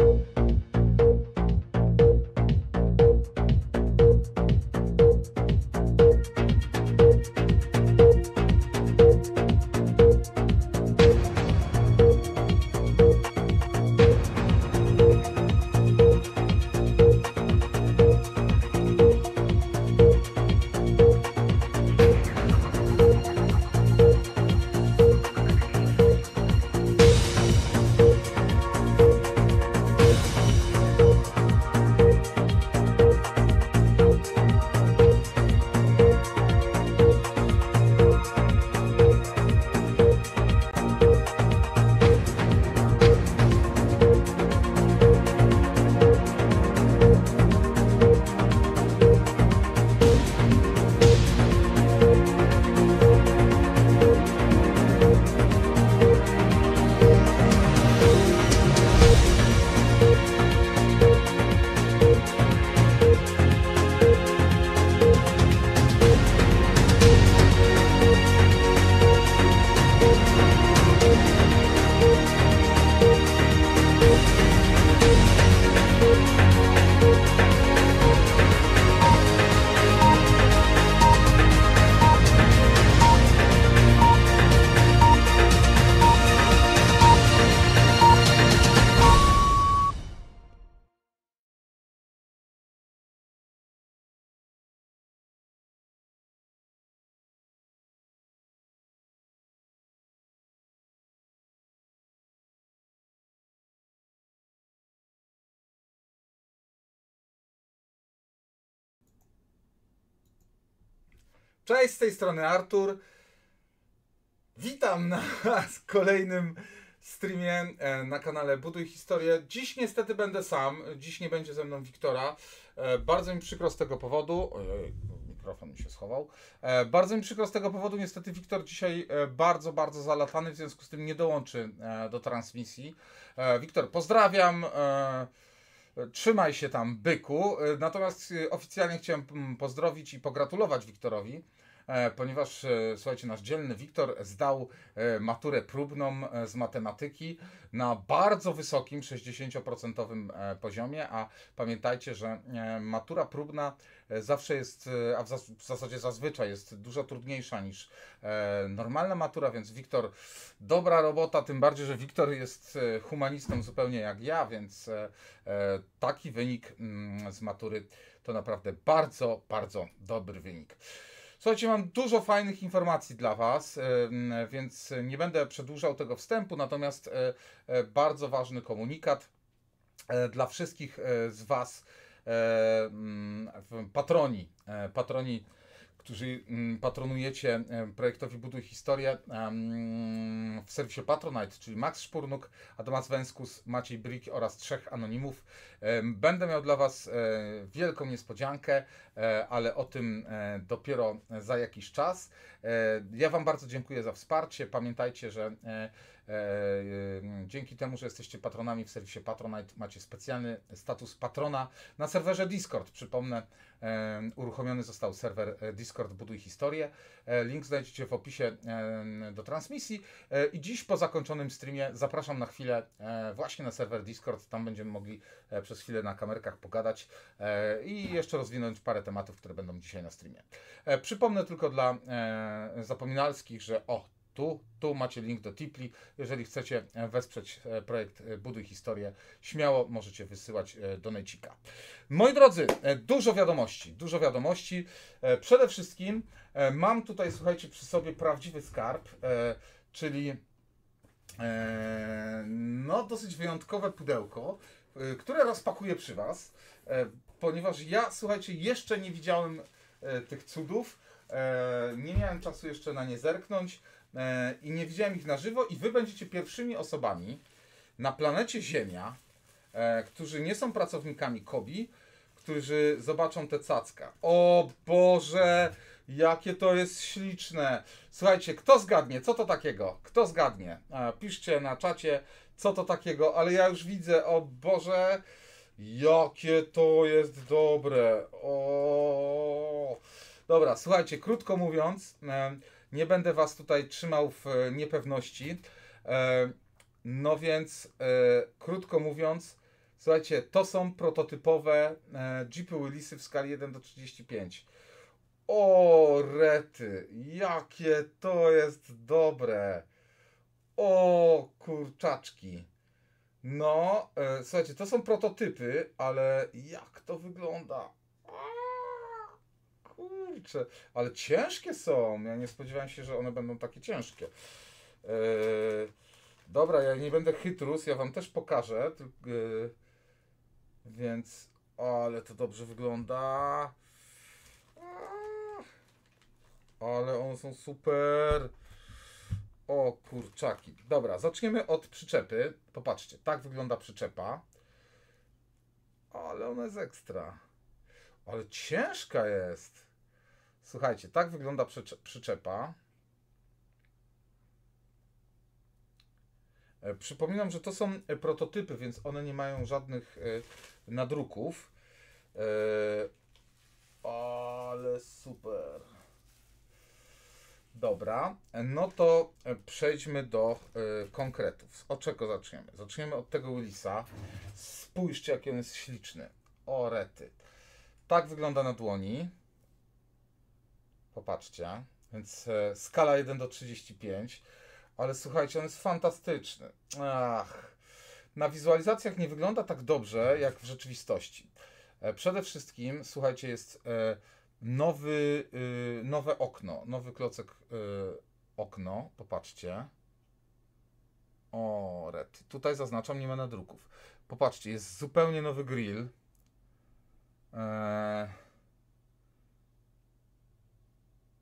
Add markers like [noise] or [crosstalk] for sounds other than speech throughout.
you Cześć, z tej strony Artur. Witam na [laughs] kolejnym streamie e, na kanale Buduj Historię. Dziś niestety będę sam, dziś nie będzie ze mną Wiktora. E, bardzo mi przykro z tego powodu. mikrofon mi się schował. E, bardzo mi przykro z tego powodu, niestety Wiktor dzisiaj bardzo, bardzo zalatany, w związku z tym nie dołączy do transmisji. Wiktor, pozdrawiam. Trzymaj się tam, byku. E, natomiast e, oficjalnie chciałem mm, pozdrowić i pogratulować Wiktorowi, e, ponieważ słuchajcie, nasz dzielny Wiktor zdał maturę próbną z matematyki na bardzo wysokim 60% poziomie, a pamiętajcie, że matura próbna E, zawsze jest, e, a w, zas w zasadzie zazwyczaj jest dużo trudniejsza niż e, normalna matura, więc Wiktor, dobra robota, tym bardziej, że Wiktor jest e, humanistą zupełnie jak ja, więc e, taki wynik mm, z matury to naprawdę bardzo, bardzo dobry wynik. Słuchajcie, mam dużo fajnych informacji dla Was, więc nie będę przedłużał tego wstępu, natomiast bardzo ważny komunikat dla wszystkich z Was E, mm, patroni, e, patroni którzy mm, patronujecie e, projektowi Buduj Historię mm, w serwisie Patronite, czyli Max Szpurnuk, Adamas Węskus, Maciej Brik oraz trzech anonimów. Będę miał dla Was wielką niespodziankę, ale o tym dopiero za jakiś czas. Ja Wam bardzo dziękuję za wsparcie. Pamiętajcie, że E, e, dzięki temu, że jesteście patronami w serwisie Patronite, macie specjalny status patrona na serwerze Discord. Przypomnę, e, uruchomiony został serwer Discord Buduj Historię. Link znajdziecie w opisie do transmisji. I dziś po zakończonym streamie zapraszam na chwilę właśnie na serwer Discord. Tam będziemy mogli przez chwilę na kamerkach pogadać i jeszcze rozwinąć parę tematów, które będą dzisiaj na streamie. Przypomnę tylko dla zapominalskich, że o, tu, tu macie link do Tipli. Jeżeli chcecie e, wesprzeć e, projekt e, Buduj Historię, śmiało możecie wysyłać do donejcika. Moi drodzy, dużo wiadomości, dużo wiadomości. Przede wszystkim mam tutaj, słuchajcie, przy sobie prawdziwy skarb, czyli no dosyć wyjątkowe pudełko, które rozpakuję przy Was, ponieważ ja, słuchajcie, jeszcze nie widziałem tych cudów. Nie miałem czasu jeszcze na nie zerknąć. E, i nie widziałem ich na żywo i wy będziecie pierwszymi osobami na planecie Ziemia, e, którzy nie są pracownikami Kobi, którzy zobaczą te cacka. O Boże, jakie to jest śliczne. Słuchajcie, kto zgadnie, co to takiego? Kto zgadnie? E, piszcie na czacie, co to takiego, ale ja już widzę, o Boże, jakie to jest dobre. O. Dobra, słuchajcie, krótko mówiąc, nie będę Was tutaj trzymał w e, niepewności. E, no więc, e, krótko mówiąc, słuchajcie, to są prototypowe Jeepy Willisy w skali 1 do 35. O rety, jakie to jest dobre. O kurczaczki. No, słuchajcie, to są prototypy, ale jak to wygląda? kurczę, ale ciężkie są. Ja nie spodziewałem się, że one będą takie ciężkie. E, dobra, ja nie będę chytrus, ja wam też pokażę. Yy, więc, ale to dobrze wygląda. Ale one są super. O kurczaki. Dobra, zaczniemy od przyczepy. Popatrzcie, tak wygląda przyczepa. Ale ona jest ekstra. Ale ciężka jest. Słuchajcie, tak wygląda przyczepa. E, przypominam, że to są e, prototypy, więc one nie mają żadnych e, nadruków. Ale super. Dobra, no to przejdźmy do konkretów. Od czego zaczniemy? Zaczniemy od tego Willisa. Spójrzcie, jaki on jest śliczny. O, rety. Tak wygląda na dłoni. Popatrzcie. Więc e, skala 1 do 35. Ale słuchajcie, on jest fantastyczny. Ach. Na wizualizacjach nie wygląda tak dobrze, jak w rzeczywistości. E, przede wszystkim, słuchajcie, jest e, nowy, y, nowe okno, nowy klocek y, okno. Popatrzcie. O, red. Tutaj zaznaczam, nie ma nadruków. Popatrzcie, jest zupełnie nowy grill. Eee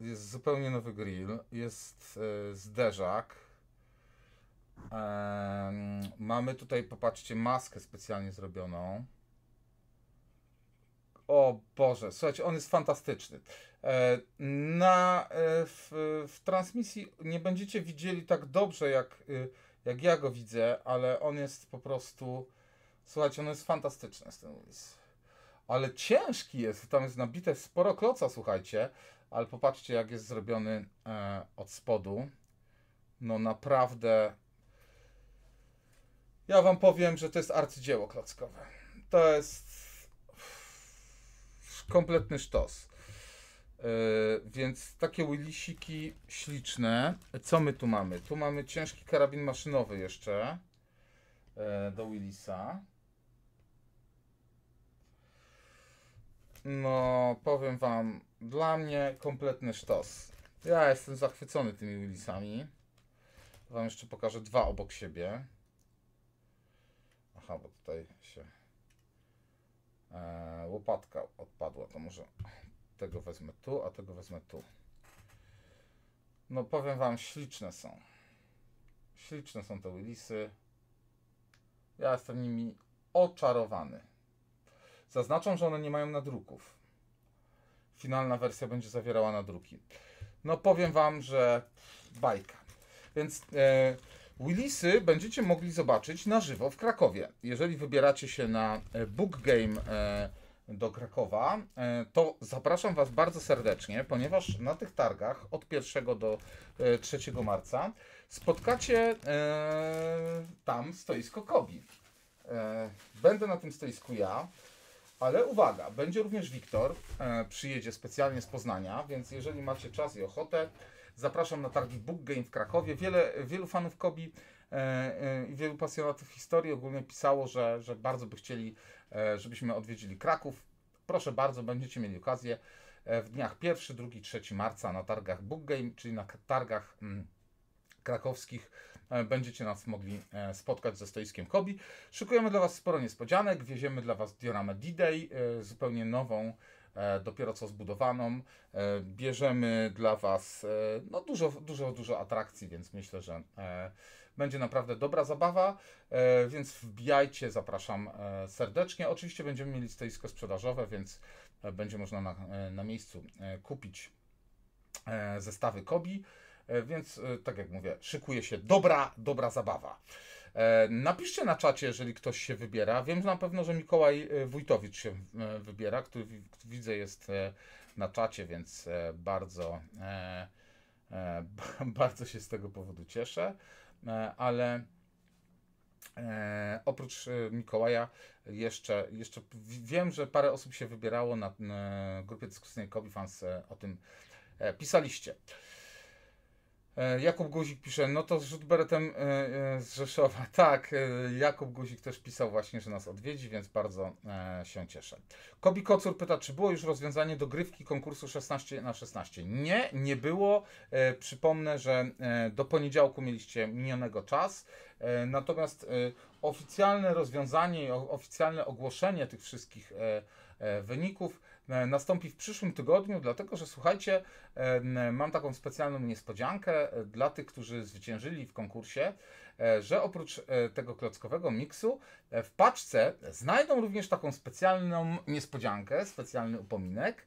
jest zupełnie nowy grill, jest e, zderzak. mamy tutaj, popatrzcie, maskę specjalnie zrobioną. O Boże, słuchajcie, on jest fantastyczny. E, na, e, w, w, transmisji nie będziecie widzieli tak dobrze, jak, y, jak ja go widzę, ale on jest po prostu. Słuchajcie, on jest fantastyczny, ten Ulis. Ale ciężki jest, tam jest nabite sporo kloca, słuchajcie ale popatrzcie, jak jest zrobiony e, od spodu. No naprawdę. Ja wam powiem, że to jest arcydzieło klockowe. To jest kompletny sztos. Yy, więc takie willisiki śliczne. Co my tu mamy? Tu mamy ciężki karabin maszynowy jeszcze yy, do Willisa. No, powiem wam, dla mnie kompletny sztos. Ja jestem zachwycony tymi Willisami. Wam jeszcze pokażę dwa obok siebie. Aha, bo tutaj się e, łopatka odpadła, to może tego wezmę tu, a tego wezmę tu. No powiem wam, śliczne są. Śliczne są te Willisy. Ja jestem nimi oczarowany zaznaczą, że one nie mają nadruków. Finalna wersja będzie zawierała nadruki. No powiem Wam, że bajka. Więc e, Willisy będziecie mogli zobaczyć na żywo w Krakowie. Jeżeli wybieracie się na e, Book Game e, do Krakowa, e, to zapraszam Was bardzo serdecznie, ponieważ na tych targach od 1 do 3 e, marca spotkacie e, tam stoisko Kobi. Będę na tym stoisku ja. Ale uwaga, będzie również Wiktor, e, przyjedzie specjalnie z Poznania, więc jeżeli macie czas i ochotę, zapraszam na targi Book Game w Krakowie. Wiele, wielu fanów Kobi e, e, i wielu pasjonatów historii ogólnie pisało, że, że bardzo by chcieli, e, żebyśmy odwiedzili Kraków. Proszę bardzo, będziecie mieli okazję w dniach 1, 2, 3 marca na targach Book Game, czyli na targach mm, krakowskich E, będziecie nas mogli e, spotkać ze stoiskiem Kobi. Szykujemy dla Was sporo niespodzianek, wieziemy dla Was dioramę D-Day, e, zupełnie nową, dopiero co zbudowaną. Bierzemy dla Was no, dużo, dużo, dużo atrakcji, więc myślę, że będzie naprawdę dobra zabawa, więc wbijajcie, zapraszam serdecznie. Oczywiście będziemy mieli stoisko sprzedażowe, więc będzie można na, na miejscu kupić zestawy Kobi. E, więc e, tak jak mówię, szykuje się dobra, dobra zabawa. E, napiszcie na czacie, jeżeli ktoś się wybiera. Wiem na pewno, że Mikołaj Wójtowicz się wybiera, który widzę jest na czacie, więc bardzo, [laughs] bardzo się z tego powodu cieszę. Ale oprócz Mikołaja jeszcze, jeszcze wiem, że parę osób się wybierało na, grupie dyskusyjnej Kobi Fans o tym pisaliście. E, Jakub Guzik pisze, no to rzut beretem e, e, z Rzeszowa. [laughs] Tak, Jakub Guzik też pisał właśnie, że nas odwiedzi, więc bardzo się cieszę. Kobi Kocur pyta, czy było już rozwiązanie dogrywki konkursu 16 na 16? Nie, nie było. Przypomnę, że do poniedziałku mieliście minionego czas. Natomiast oficjalne rozwiązanie, oficjalne ogłoszenie tych wszystkich wyników E, nastąpi w przyszłym tygodniu, dlatego że słuchajcie, mam taką specjalną niespodziankę e, dla tych, którzy zwyciężyli w konkursie, e, że oprócz tego klockowego miksu w paczce znajdą również taką specjalną niespodziankę, specjalny upominek,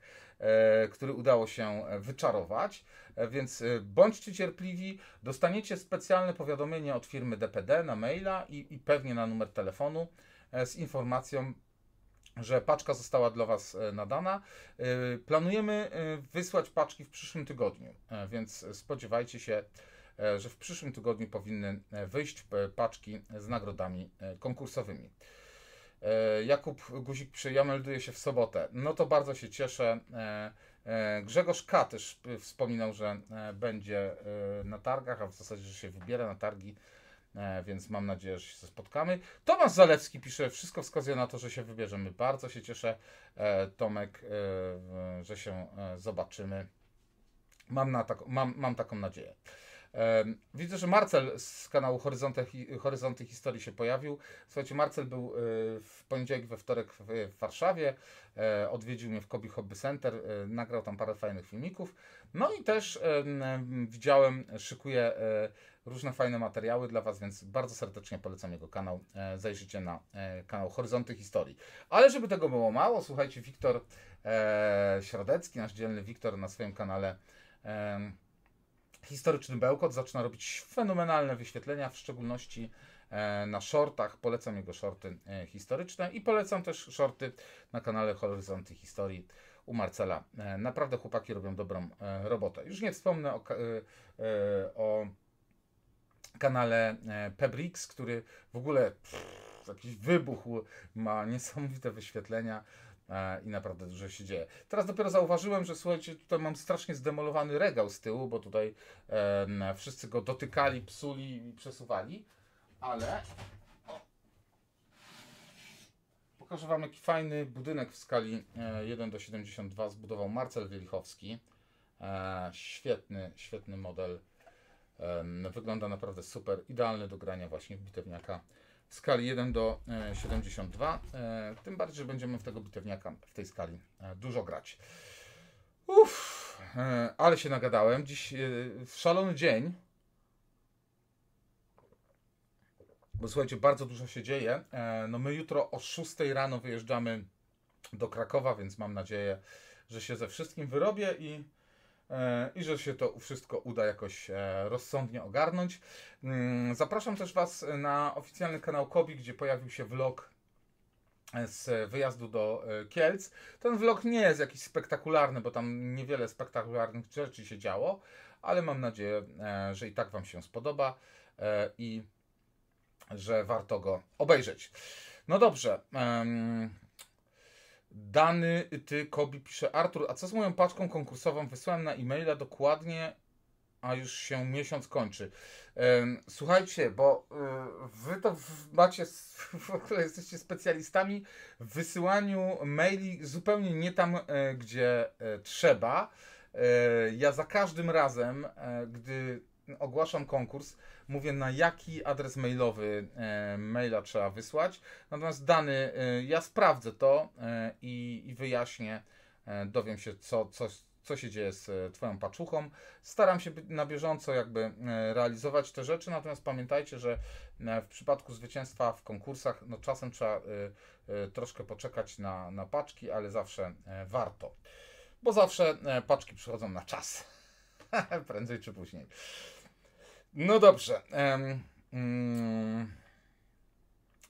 który udało się wyczarować. Więc bądźcie cierpliwi, dostaniecie specjalne powiadomienie od firmy DPD na maila i, i pewnie na numer telefonu z informacją, że paczka została dla Was e, nadana. E, planujemy e, wysłać paczki w przyszłym tygodniu, więc spodziewajcie się, że w przyszłym tygodniu powinny wyjść paczki z nagrodami konkursowymi. Jakub Guzik ja melduję się w sobotę. No to bardzo się cieszę. Grzegorz też wspominał, że będzie na targach, a w zasadzie, że się wybiera na targi E, więc mam nadzieję, że się spotkamy. Tomasz Zalewski pisze, wszystko wskazuje na to, że się wybierzemy. Bardzo się cieszę, e, Tomek, e, że się zobaczymy. Mam, na tak, mam, mam taką nadzieję. Widzę, że Marcel z kanału Horyzonty, Horyzonty Historii się pojawił. Słuchajcie, Marcel był w poniedziałek, we wtorek w Warszawie. Odwiedził mnie w Kobi Hobby Center, nagrał tam parę fajnych filmików. No i też widziałem, szykuję różne fajne materiały dla Was, więc bardzo serdecznie polecam jego kanał. E, zajrzyjcie na e, kanał Horyzonty Historii. Ale żeby tego było mało, słuchajcie, Wiktor e, Środecki, nasz dzielny Wiktor na swoim kanale historycznym Historyczny Bełkot zaczyna robić fenomenalne wyświetlenia, w szczególności na shortach. Polecam jego shorty historyczne i polecam też shorty na kanale Horyzonty Historii u Marcela. Naprawdę chłopaki robią dobrą robotę. Już nie wspomnę o, o kanale e, Pebrix, który w ogóle pff, jakiś wybuchł, ma niesamowite wyświetlenia e, i naprawdę dużo się dzieje. Teraz dopiero zauważyłem, że słuchajcie, tutaj mam strasznie zdemolowany regał z tyłu, bo tutaj e, wszyscy go dotykali, psuli i przesuwali, ale o. pokażę Wam jaki fajny budynek w skali 1 e, do 72 zbudował Marcel Wielichowski. E, świetny, świetny model Wygląda naprawdę super, idealny do grania właśnie w bitewniaka w skali 1 do 72. E, e, tym bardziej, że będziemy w tego bitewniaka w tej skali e, dużo grać. Uff, ale się nagadałem. Dziś szalony dzień. Bo słuchajcie, bardzo dużo się dzieje. No my jutro o 6 rano wyjeżdżamy do Krakowa, więc mam nadzieję, że się ze wszystkim wyrobię i E, i że się to wszystko uda jakoś e, rozsądnie ogarnąć. Mm, zapraszam też Was e, na oficjalny kanał Kobi, gdzie pojawił się vlog z wyjazdu do Kielc. Ten vlog nie jest jakiś spektakularny, bo tam niewiele spektakularnych rzeczy się działo, ale mam nadzieję, że i tak Wam się spodoba i że warto go obejrzeć. No dobrze. Dany ty, Kobi pisze, Artur, a co z moją paczką konkursową? Wysłałem na e-maila dokładnie, a już się miesiąc kończy. Słuchajcie, bo y, wy to macie, w ogóle jesteście specjalistami w wysyłaniu maili zupełnie nie tam, e, gdzie e, trzeba. E, ja za każdym razem, gdy ogłaszam konkurs, mówię na jaki adres mailowy e, maila trzeba wysłać. Natomiast dany, e, ja sprawdzę to e, i, i, wyjaśnię, e, dowiem się, co, co, co się dzieje z e, Twoją paczuchą. Staram się na bieżąco jakby e, realizować te rzeczy, natomiast pamiętajcie, że w przypadku zwycięstwa w konkursach, no czasem trzeba troszkę poczekać na, na paczki, ale zawsze warto, bo zawsze paczki przychodzą na czas. [laughs] Prędzej czy później. No dobrze. Um, um,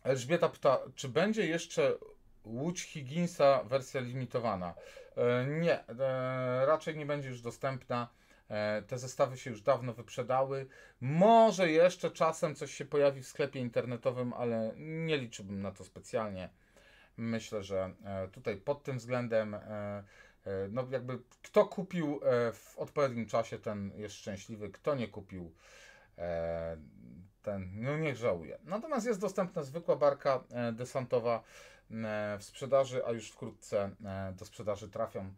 Elżbieta pyta, czy będzie jeszcze Łódź Higginsa wersja limitowana? E, nie, e, raczej nie będzie już dostępna. E, te zestawy się już dawno wyprzedały. Może jeszcze czasem coś się pojawi w sklepie internetowym, ale nie liczyłbym na to specjalnie. Myślę, że e, tutaj pod tym względem e, e, no jakby kto kupił w odpowiednim czasie, ten jest szczęśliwy, kto nie kupił, E, ten, no niech żałuje. Natomiast jest dostępna zwykła barka e, desantowa e, w sprzedaży, a już wkrótce do sprzedaży trafią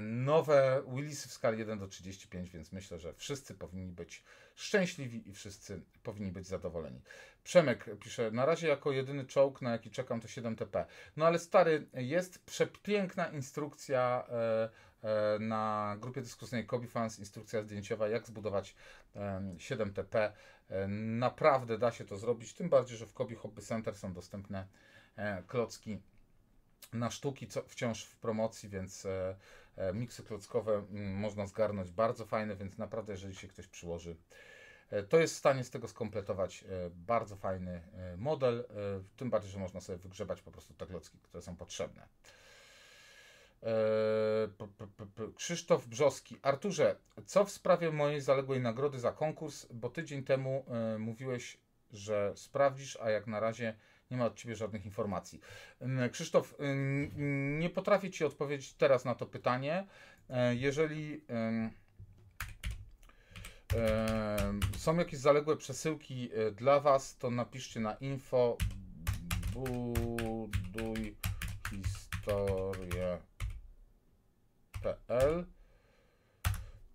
nowe Willisy w skali 1 do 35, więc myślę, że wszyscy powinni być szczęśliwi i wszyscy powinni być zadowoleni. Przemek pisze, na razie jako jedyny czołg, na jaki czekam, to 7TP. No ale stary, jest przepiękna instrukcja E, na grupie dyskusyjnej Kobi Fans instrukcja zdjęciowa, jak zbudować 7TP. E, naprawdę da się to zrobić, tym bardziej, że w Kobi Hobby Center są dostępne e, klocki na sztuki, co wciąż w promocji, więc miksy klockowe można zgarnąć bardzo fajne, więc naprawdę, jeżeli się ktoś przyłoży, to jest w stanie z tego skompletować bardzo fajny model, tym bardziej, że można sobie wygrzebać po prostu te klocki, które są potrzebne. Eee, Krzysztof Brzoski. Arturze, co w sprawie mojej zaległej nagrody za konkurs? Bo tydzień temu e, mówiłeś, że sprawdzisz, a jak na razie nie ma od ciebie żadnych informacji. Krzysztof, nie potrafię ci odpowiedzieć teraz na to pytanie. E, jeżeli są jakieś zaległe przesyłki e, dla was, to napiszcie na info buduj historię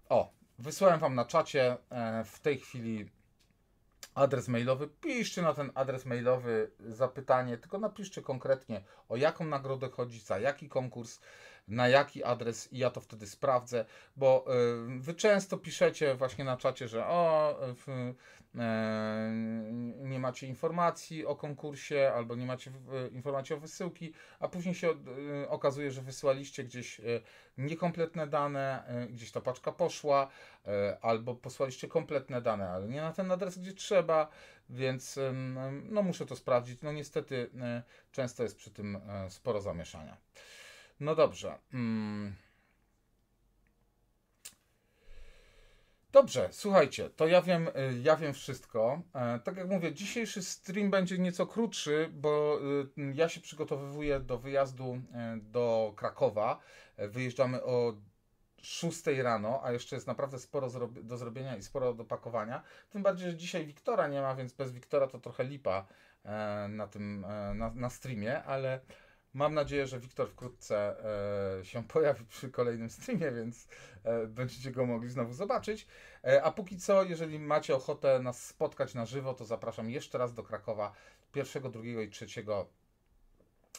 o, wysłałem Wam na czacie e, w tej chwili adres mailowy. Piszcie na ten adres mailowy zapytanie, tylko napiszcie konkretnie o jaką nagrodę chodzi, za jaki konkurs na jaki adres i ja to wtedy sprawdzę, bo y, wy często piszecie właśnie na czacie, że o, w, e, nie macie informacji o konkursie albo nie macie informacji o wysyłki, a później się y, okazuje, że wysyłaliście gdzieś y, niekompletne dane, gdzieś ta paczka poszła, albo posłaliście kompletne dane, ale nie na ten adres, gdzie trzeba, więc no muszę to sprawdzić. No niestety często jest przy tym sporo zamieszania. No dobrze. Mm. Dobrze, słuchajcie, to ja wiem, y, ja wiem wszystko. E, tak jak mówię, dzisiejszy stream będzie nieco krótszy, bo y, ja się przygotowywuję do wyjazdu e, do Krakowa. E, wyjeżdżamy o 6 rano, a jeszcze jest naprawdę sporo do zrobienia i sporo do pakowania. Tym bardziej, że dzisiaj Wiktora nie ma, więc bez Wiktora to trochę lipa na tym na, na streamie, ale Mam nadzieję, że Wiktor wkrótce e, się pojawi przy kolejnym streamie, więc e, będziecie go mogli znowu zobaczyć. E, a póki co, jeżeli macie ochotę nas spotkać na żywo, to zapraszam jeszcze raz do Krakowa 1, 2 i 3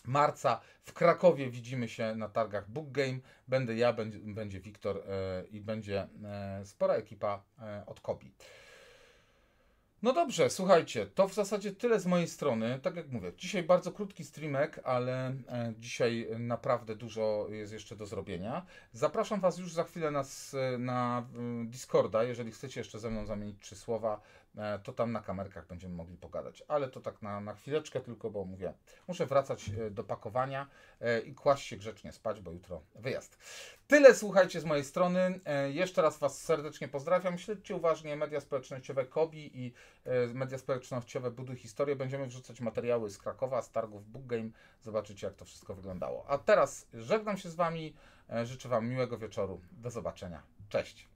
marca. W Krakowie widzimy się na targach Book Game. Będę ja, będzie, będzie Wiktor e, i będzie e, spora ekipa e, od Kobi. No dobrze, słuchajcie, to w zasadzie tyle z mojej strony. Tak jak mówię, dzisiaj bardzo krótki streamek, ale e, dzisiaj naprawdę dużo jest jeszcze do zrobienia. Zapraszam Was już za chwilę na, na mm, Discorda, jeżeli chcecie jeszcze ze mną zamienić trzy słowa. E, to tam na kamerkach będziemy mogli pogadać. Ale to tak na, na chwileczkę tylko, bo mówię, muszę wracać e, do pakowania e, i kłaść się grzecznie spać, bo jutro wyjazd. Tyle słuchajcie z mojej strony. Jeszcze raz Was serdecznie pozdrawiam. Śledźcie uważnie media społecznościowe Kobi i media społecznościowe Buduj Historię. Będziemy wrzucać materiały z Krakowa, z targów Book Game. Zobaczycie, jak to wszystko wyglądało. A teraz żegnam się z Wami. Życzę Wam miłego wieczoru. Do zobaczenia. Cześć.